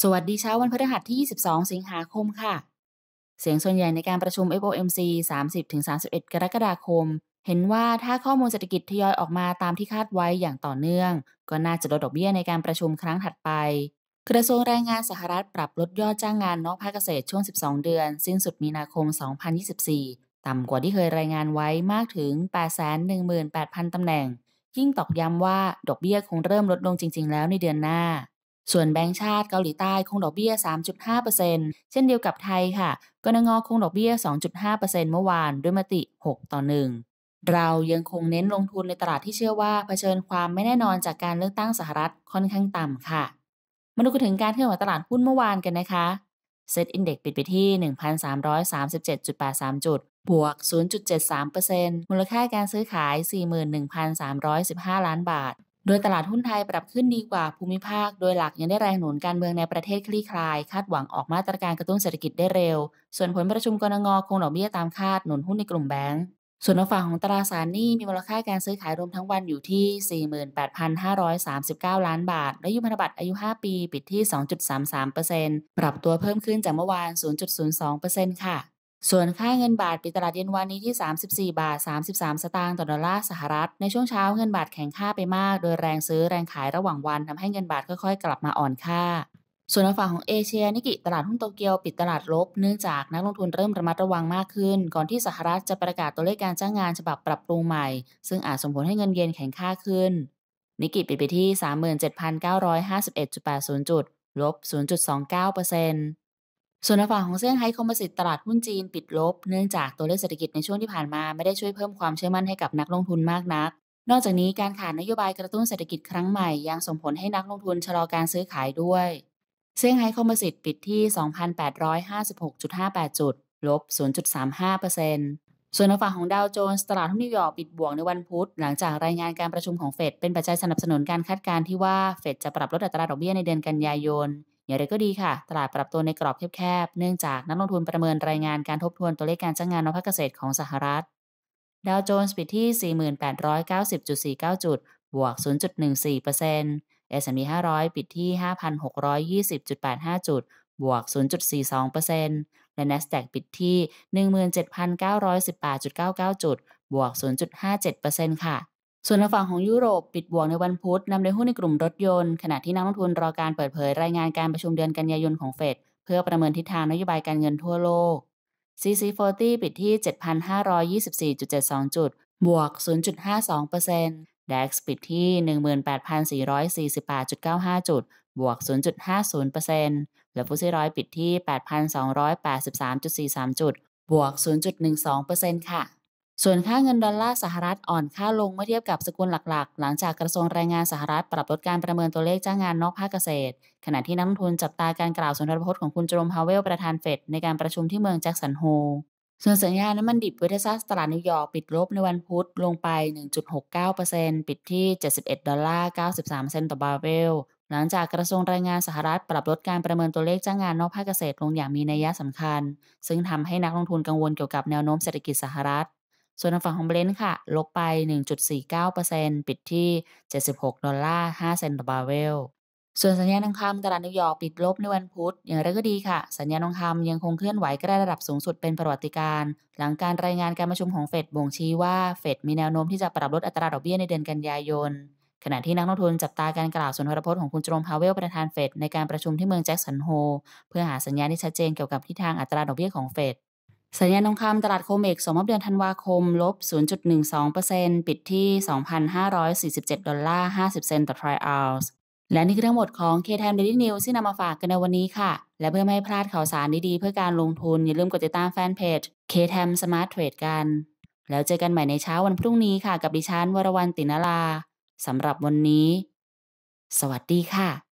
สวัสดีเช้าวันพฤหัสที่ 22 สิงหาคมค่ะ เสียงส่วนใหญ่ในการประชุม FOMC 30-31 กรกฎาคม เห็นว่าถ้าข้อมูลเศรษฐกิจทยอยออกมาตามที่คาดไว้อย่างต่อเนื่อง ก็น่าจะลดดอกเบี้ยในการประชุมครั้งถัดไป กระทรวงแรงงานสหรัฐปรับลดยอดจ้างงานนอกภาคเกษตรช่วง 12 เดือนสิ้นสุดมีนาคม 2024 ต่ำกว่าที่เคยรายงานไว้มากถึง818,000ตำแหน่ง ยิ่งตอกย้ำว่าดอกเบี้ยคงเริ่มลดลงจริง ๆ แล้วในเดือนหน้าส่วนแบงก์ชาติเกาหลีใต้คงดอกเบี้ย 3.5%เช่นเดียวกับไทยค่ะกนงคงดอกเบี้ย 2.5%เมื่อวานด้วยมติ 6 ต่อ 1 เรายังคงเน้นลงทุนในตลาดที่เชื่อว่าเผชิญความไม่แน่นอนจากการเลือกตั้งสหรัฐค่อนข้างต่ำค่ะ มาดูกันถึงการเคลื่อนไหวตลาดหุ้นเมื่อวานกันนะคะเซ็ตอินเด็กปิดไปที่ 1,337.83 จุด บวก 0.73%มูลค่าการซื้อขาย 41,315 ล้านบาทโดยตลาดหุ้นไทยปรับขึ้นดีกว่าภูมิภาค โดยหลักยังได้แรงหนุนการเมืองในประเทศคลี่คลาย คาดหวังออกมาตรการกระตุ้นเศรษฐกิจได้เร็ว ส่วนผลประชุมกรงงคงดอกเบี้ยตามคาดหนุนหุ้นในกลุ่มแบงก์ ส่วนฝั่งของตราสารหนี้มีมูลค่าการซื้อขายรวมทั้งวันอยู่ที่ 48,539 ล้านบาท และยุพันธบัตรอายุ 5 ปี ปิดที่ 2.33%ปรับตัวเพิ่มขึ้นจากเมื่อวาน 0.02%ค่ะส่วนค่าเงินบาทปิดตลาดเย็นวันนี้ที่ 34บาท 33 สตางค์ต่อดอลลาร์สหรัฐ ในช่วงเช้าเงินบาทแข็งค่าไปมาก โดยแรงซื้อแรงขายระหว่างวันทำให้เงินบาทค่อยๆ กลับมาอ่อนค่า ส่วนฝั่งของเอเชีย นิกิ ตลาดหุ้นโตเกียวปิดตลาดลบเนื่องจากนักลงทุนเริ่ม ระมัดระวังมากขึ้น ก่อนที่สหรัฐจะประกาศตัวเลขการจ้างงานฉบับปรับปรุงใหม่ ซึ่งอาจส่งผลให้เงินเยนแข็งค่าขึ้น นิกิปิดไปที่37,951.80จุดลบ0.29%เปอร์เซ็นต์ส่วนฝั่งของเซี่ยงไฮ้คอมโพสิตตลาดหุ้นจีนปิดลบเนื่องจากตัวเลขเศรษฐกิจในช่วงที่ผ่านมาไม่ได้ช่วยเพิ่มความเชื่อมั่นให้กับนักลงทุนมากนัก นอกจากนี้การขาดนโยบายกระตุ้นเศรษฐกิจครั้งใหม่ยังส่งผลให้นักลงทุนชะลอการซื้อขายด้วยเซี่ยงไฮ้คอมโพสิตปิดที่ 2,856.58 จุด ลบ 0.35%ส่วนฝั่งของดาวโจนส์ตลาดหุ้นนิวยอร์กปิดบวกในวันพุธ หลังจากรายงานการประชุมของเฟดเป็นปัจจัยสนับสนุนการคาดการณ์ที่ว่าเฟดจะปรับลดอัตราดอกเบี้ยในเดือนกันยายนอย่างไรก็ดีค่ะ ตลาดปรับตัวในกรอบแคบๆ เนื่องจากนักลงทุนประเมินรายงานการทบทวนตัวเลขการจ้างงานนอกภาคเกษตรของสหรัฐ ดาวโจนส์ปิดที่ 4890.49จุดบวก 0.14% S&P 500 ปิดที่ 5620.85จุดบวก 0.42%และ NASDAQ ปิดที่ 17,918.99จุดบวก 0.57%ค่ะส่วนทางฝั่งของยุโรปปิดบวกในวันพุธนำโดยหุ้นในกลุ่มรถยนต์ขณะที่นักลงทุนรอการเปิดเผยรายงานการประชุมเดือนกันยายนของเฟดเพื่อประเมินทิศทางนโยบายการเงินทั่วโลก CC40 ปิดที่ 7,524.72จุดบวก 0.52% DAX ปิดที่ 18,448.95จุดบวก 0.50%และฟุตซีร้อยปิดที่ 8,283.43จุดบวก 0.12%ค่ะส่วนค่าเงินดอลลาร์สหรัฐอ่อนค่าลงเมื่อเทียบกับสกุลหลักๆ หลังจากกระทรวงแรงงานสหรัฐ ปรับลดการประเมินตัวเลขจ้างงานนอกภาคเกษตร ขณะที่นักลงทุนจับตาการกล่าวสุนทรพจน์ของคุณจอมพาวเวลประธานเฟดในการประชุมที่เมืองแจ็กสันโฮ ส่วนสัญญาณน้ำมันดิบเวทซัสตลาดนิวยอร์กปิดลบในวันพุธลงไป 1.69%ปิดที่71ดอลลาร์93เซนต์ต่อบาร์เรลหลังจากกระทรวงแรงงานสหรัฐปรับลดการประเมินตัวเลขจ้างงานนอกภาคเกษตรลงอย่างมีนัยสำคัญ ซึ่งทำให้นักลงทุนกังวลเกี่ยวกับแนวโน้มเศรษฐกิจสหรัฐส่วนทางฝั่งของเบรนท์ค่ะ ลบไป 1.49%ปิดที่ 76ดอลลาร์5เซนต์ต่อบาร์เรลส่วนสัญญาณทองคำตลาดนิวยอร์กปิดลบในวันพุธอย่างไรก็ดีค่ะ สัญญาณทองคำยังคงเคลื่อนไหวใกล้ระดับสูงสุดเป็นประวัติการ หลังการรายงานการประชุมของเฟดบ่งชี้ว่า เฟดมีแนวโน้มที่จะปรับลดอัตราดอกเบี้ยในเดือนกันยายน ขณะที่นักลงทุนจับตาการกล่าวสุนทรพจน์ของคุณโจมพาเวลประธานเฟดในการประชุมที่เมืองแจ็คสันโฮ เพื่อหาสัญญาณที่ชัดเจนเกี่ยวกับทิศทางอัตราดอกเบี้ยของเฟดสัญญาณทองคำตลาดโคเมกส่งมอบเดือนธันวาคม ลบ 0.12%ปิดที่ 2,547 ดอลลาร์ 50 เซนต์ต่อทริอัลส์ และนี่คือทั้งหมดของ k t i m Daily News ที่นำมาฝากกันในวันนี้ค่ะ และเพื่อไม่ให้พลาดข่าวสารดีๆเพื่อการลงทุน อย่าลืมกดติดตามแฟนเพจ k t i m Smart Trade กัน แล้วเจอกันใหม่ในเช้าวันพรุ่งนี้ค่ะ กับดิฉันวรวรรณตินลาสำหรับวันนี้ สวัสดีค่ะ